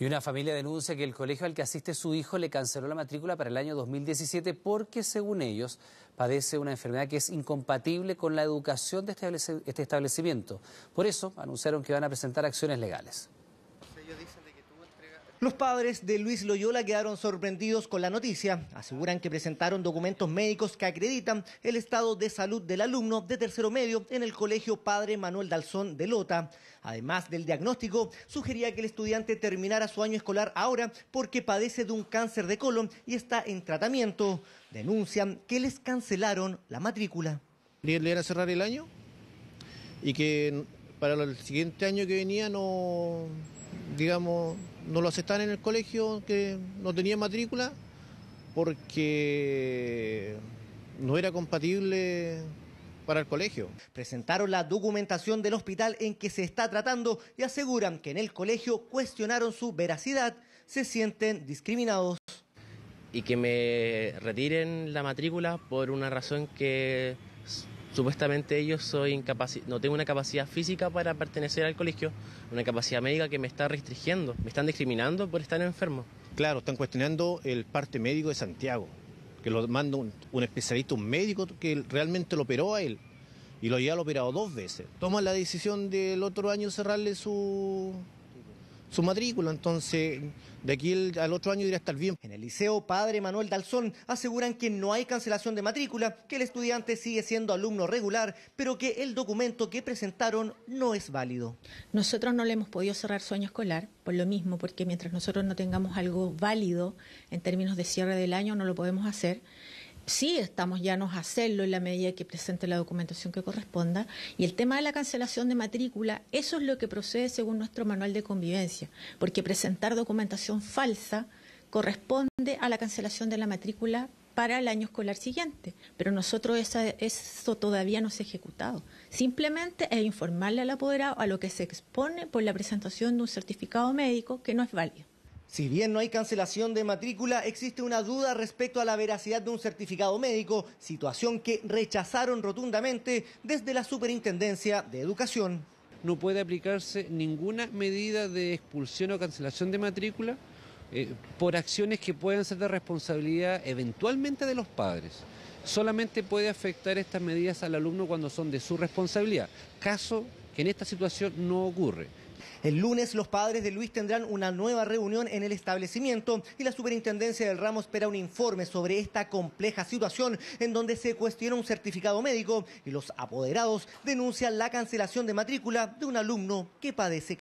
Y una familia denuncia que el colegio al que asiste su hijo le canceló la matrícula para el año 2017 porque, según ellos, padece una enfermedad que es incompatible con la educación de este establecimiento. Por eso anunciaron que van a presentar acciones legales. Los padres de Luis Loyola quedaron sorprendidos con la noticia. Aseguran que presentaron documentos médicos que acreditan el estado de salud del alumno de tercero medio en el colegio Padre Manuel Dalzón de Lota. Además del diagnóstico, sugería que el estudiante terminara su año escolar ahora porque padece de un cáncer de colon y está en tratamiento. Denuncian que les cancelaron la matrícula. Le a cerrar el año y que para el siguiente año que venía no digamos, no lo aceptan en el colegio, que no tenía matrícula, porque no era compatible para el colegio. Presentaron la documentación del hospital en que se está tratando y aseguran que en el colegio cuestionaron su veracidad, se sienten discriminados. Y que me retiren la matrícula por una razón que Supuestamente ellos soy no tengo una capacidad física para pertenecer al colegio, una capacidad médica que me está restringiendo, me están discriminando por estar enfermo. Claro, están cuestionando el parte médico de Santiago, que lo manda un, especialista, un médico que realmente lo operó a él y lo ya lo operado dos veces. Toma la decisión del otro año cerrarle su, su matrícula, entonces de aquí al otro año dirá a estar bien. En el Liceo Padre Manuel Dalzón aseguran que no hay cancelación de matrícula, que el estudiante sigue siendo alumno regular, pero que el documento que presentaron no es válido. Nosotros no le hemos podido cerrar sueño escolar, por lo mismo, porque mientras nosotros no tengamos algo válido en términos de cierre del año, no lo podemos hacer sí estamos llanos a hacerlo en la medida que presente la documentación que corresponda. Y el tema de la cancelación de matrícula, eso es lo que procede según nuestro manual de convivencia, porque presentar documentación falsa corresponde a la cancelación de la matrícula para el año escolar siguiente, pero nosotros eso todavía no se ha ejecutado. Simplemente es informarle al apoderado a lo que se expone por la presentación de un certificado médico que no es válido. Si bien no hay cancelación de matrícula, existe una duda respecto a la veracidad de un certificado médico, situación que rechazaron rotundamente desde la Superintendencia de Educación. No puede aplicarse ninguna medida de expulsión o cancelación de matrícula eh, por acciones que puedan ser de responsabilidad eventualmente de los padres. Solamente puede afectar estas medidas al alumno cuando son de su responsabilidad, caso que en esta situación no ocurre. El lunes los padres de Luis tendrán una nueva reunión en el establecimiento y la superintendencia del ramo espera un informe sobre esta compleja situación en donde se cuestiona un certificado médico y los apoderados denuncian la cancelación de matrícula de un alumno que padece